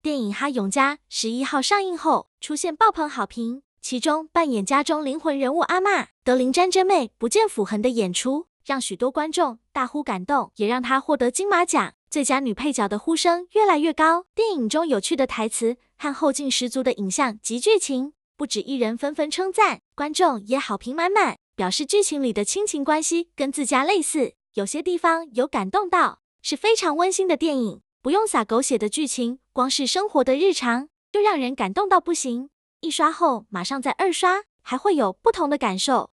电影《哈永家》十一号上映后出现爆棚好评，其中扮演家中灵魂人物阿嬷德林詹真妹不见斧痕的演出，让许多观众大呼感动，也让她获得金马奖最佳女配角的呼声越来越高。电影中有趣的台词和后劲十足的影像及剧情，不止一人纷纷称赞，观众也好评满满，表示剧情里的亲情关系跟自家类似，有些地方有感动到，是非常温馨的电影，不用撒狗血的剧情。光是生活的日常就让人感动到不行，一刷后马上再二刷，还会有不同的感受。